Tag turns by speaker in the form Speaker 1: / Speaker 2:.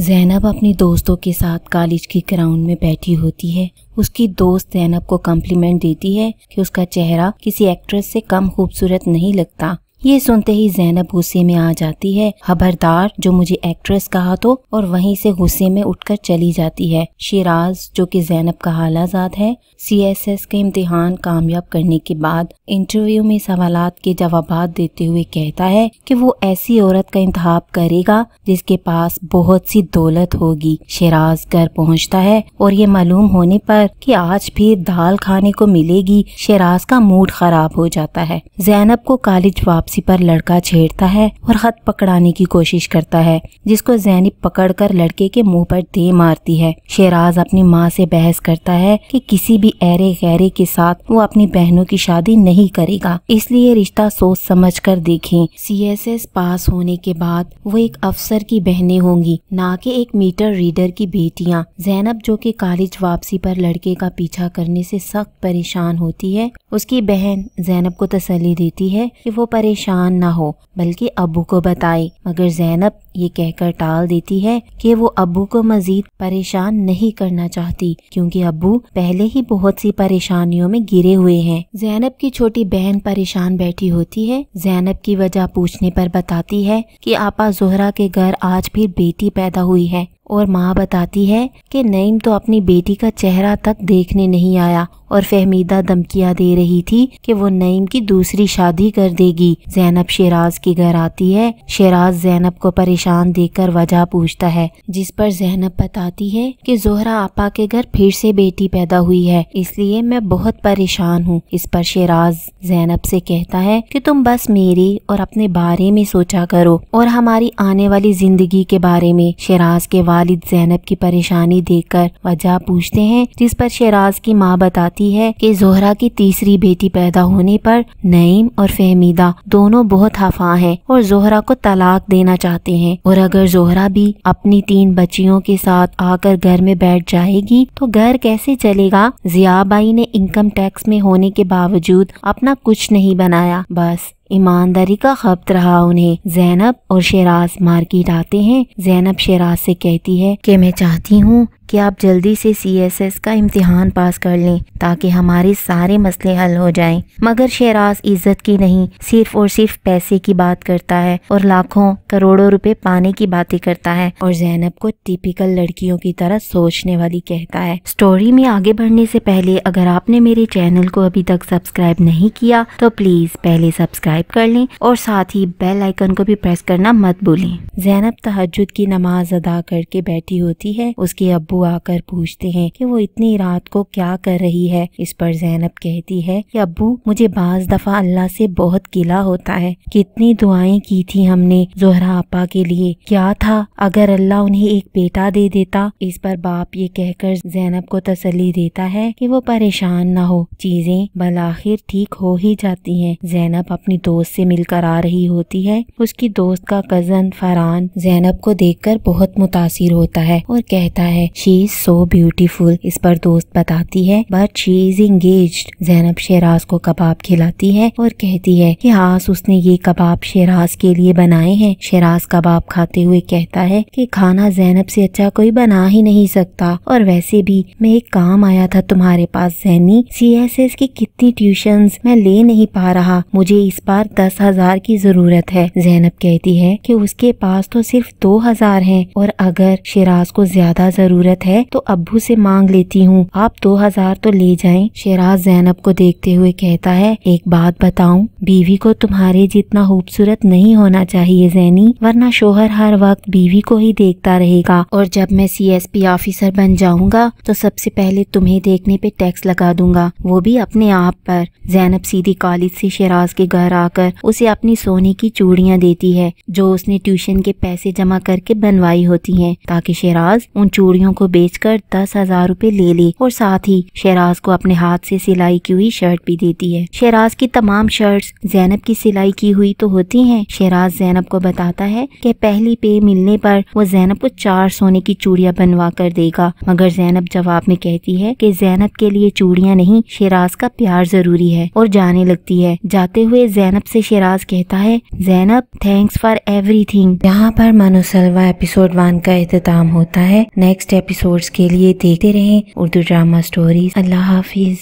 Speaker 1: जैनब अपनी दोस्तों के साथ कॉलेज की ग्राउंड में बैठी होती है उसकी दोस्त जैनब को कॉम्प्लीमेंट देती है कि उसका चेहरा किसी एक्ट्रेस से कम खूबसूरत नहीं लगता ये सुनते ही जैनब गुस्से में आ जाती है खबरदार जो मुझे एक्ट्रेस कहा तो और वहीं से गुस्से में उठकर चली जाती है शिराज जो कि जैनब का हालाजात है सीएसएस के इम्तिहान कामयाब करने के बाद इंटरव्यू में सवाल के जवाब देते हुए कहता है कि वो ऐसी औरत का इंतहाब करेगा जिसके पास बहुत सी दौलत होगी शिराज घर पहुँचता है और ये मालूम होने पर की आज भी दाल खाने को मिलेगी शिराज का मूड खराब हो जाता है जैनब को कॉलेज वापस वापसी पर लड़का छेड़ता है और खत पकड़ाने की कोशिश करता है जिसको जैनब पकड़कर लड़के के मुंह पर दे मारती है शेराज अपनी माँ से बहस करता है कि किसी भी ऐरे गैरे के साथ वो अपनी बहनों की शादी नहीं करेगा इसलिए रिश्ता सोच समझ कर देखें एस पास होने के बाद वो एक अफसर की बहने होंगी न के एक मीटर रीडर की बेटिया जैनब जो की कॉलेज वापसी पर लड़के का पीछा करने ऐसी सख्त परेशान होती है उसकी बहन जैनब को तसली देती है कि वो परेशान परेशान ना हो बल्कि अबू को बताए मगर जैनब ये कहकर टाल देती है कि वो अबू को मजीद परेशान नहीं करना चाहती क्योंकि अबू पहले ही बहुत सी परेशानियों में गिरे हुए हैं जैनब की छोटी बहन परेशान बैठी होती है जैनब की वजह पूछने पर बताती है कि आपा जोहरा के घर आज फिर बेटी पैदा हुई है और माँ बताती है कि नईम तो अपनी बेटी का चेहरा तक देखने नहीं आया और फहमीदा धमकियाँ दे रही थी कि वो नईम की दूसरी शादी कर देगी जैनब शेराज के घर आती है शेराज जैनब को परेशान देखकर वजह पूछता है जिस पर जैनब बताती है कि जोहरा आपा के घर फिर से बेटी पैदा हुई है इसलिए मैं बहुत परेशान हूँ इस पर शेराज जैनब से कहता है कि तुम बस मेरे और अपने बारे में सोचा करो और हमारी आने वाली जिंदगी के बारे में शेराज के खालिद जैनब की परेशानी देखकर वजह पूछते हैं जिस पर शराज की माँ बताती है की जोहरा की तीसरी बेटी पैदा होने पर नईम और फहमीदा दोनों बहुत हफा है और जोहरा को तलाक देना चाहते है और अगर जोहरा भी अपनी तीन बच्चियों के साथ आकर घर में बैठ जाएगी तो घर कैसे चलेगा जियाबाई ने इनकम टैक्स में होने के बावजूद अपना कुछ नहीं बनाया बस ईमानदारी का खपत रहा उन्हें जैनब और शेराज मार्केट आते हैं जैनब शेराज से कहती है कि मैं चाहती हूँ कि आप जल्दी से सीएसएस का इम्तिहान पास कर लें ताकि हमारे सारे मसले हल हो जाएं। मगर शेराज इज्जत की नहीं सिर्फ और सिर्फ पैसे की बात करता है और लाखों करोड़ों रुपए पाने की बातें करता है और जैनब को टिपिकल लड़कियों की तरह सोचने वाली कहता है स्टोरी में आगे बढ़ने से पहले अगर आपने मेरे चैनल को अभी तक सब्सक्राइब नहीं किया तो प्लीज पहले सब्सक्राइब कर लें और साथ ही बेल आइकन को भी प्रेस करना मत भूलें जैनब तहजद की नमाज अदा करके बैठी होती है उसके अबू अबू आकर पूछते हैं कि वो इतनी रात को क्या कर रही है इस पर जैनब कहती है कि अबू मुझे बाज दफा अल्लाह से बहुत गिला होता है कितनी दुआएं की थी हमने जोहरा आपा के लिए क्या था अगर अल्लाह उन्हें एक बेटा दे देता इस पर बाप ये कहकर जैनब को तसली देता है कि वो परेशान ना हो चीजें बलाखिर ठीक हो ही जाती हैं जैनब अपनी दोस्त से मिलकर आ रही होती है उसकी दोस्त का कजन फरहान जैनब को देखकर बहुत मुतासर होता है और कहता है शी इज सो ब्यूटीफुल इस पर दोस्त बताती है but she is engage Zainab Sheraz को कबाब खिलाती है और कहती है कि हाँ उसने ये कबाब शेराज के लिए बनाए हैं शेराज कबाब खाते हुए कहता है कि खाना जैनब से अच्छा कोई बना ही नहीं सकता और वैसे भी मैं एक काम आया था तुम्हारे पास जैनी सी एस एस की कितनी ट्यूशन मैं ले नहीं पा रहा मुझे इस बार दस हजार की जरूरत है जैनब कहती है कि उसके पास तो सिर्फ दो हजार है और अगर शेराज को ज्यादा जरूरत ज़रूरत है तो अबू से मांग लेती हूँ आप दो हजार तो ले जाएं शेराज जैनब को देखते हुए कहता है एक बात बताऊं बीवी को तुम्हारे जितना खूबसूरत नहीं होना चाहिए जैनी वरना शोहर हर वक्त बीवी को ही देखता रहेगा और जब मैं पी ऑफिसर बन जाऊंगा तो सबसे पहले तुम्हें देखने पे टैक्स लगा दूंगा वो भी अपने आप पर जैनब सीधी कॉलेज से शेराज के घर आकर उसे अपनी सोने की चूड़ियाँ देती है जो उसने ट्यूशन के पैसे जमा करके बनवाई होती है ताकि शेराज उन चूड़ियों को बेचकर दस हजार रूपए ले ली और साथ ही शहराज को अपने हाथ से सिलाई की हुई शर्ट भी देती है शहराज की तमाम शर्ट्स जैनब की सिलाई की हुई तो होती हैं शहराज जैनब को बताता है कि पहली पे मिलने पर वो जैनब को चार सोने की चूड़िया बनवा कर देगा मगर जैनब जवाब में कहती है की जैनब के लिए चूड़िया नहीं शहराज का प्यार जरूरी है और जाने लगती है जाते हुए जैनब से शहराज कहता है जैनब थैंक्स फॉर एवरीथिंग यहाँ पर मनोसलवा एपिसोड वन का अहतमाम होता है नेक्स्ट एपिसोड एपिसोड्स के लिए देखते रहें उर्दू ड्रामा स्टोरीज अल्लाह हाफिज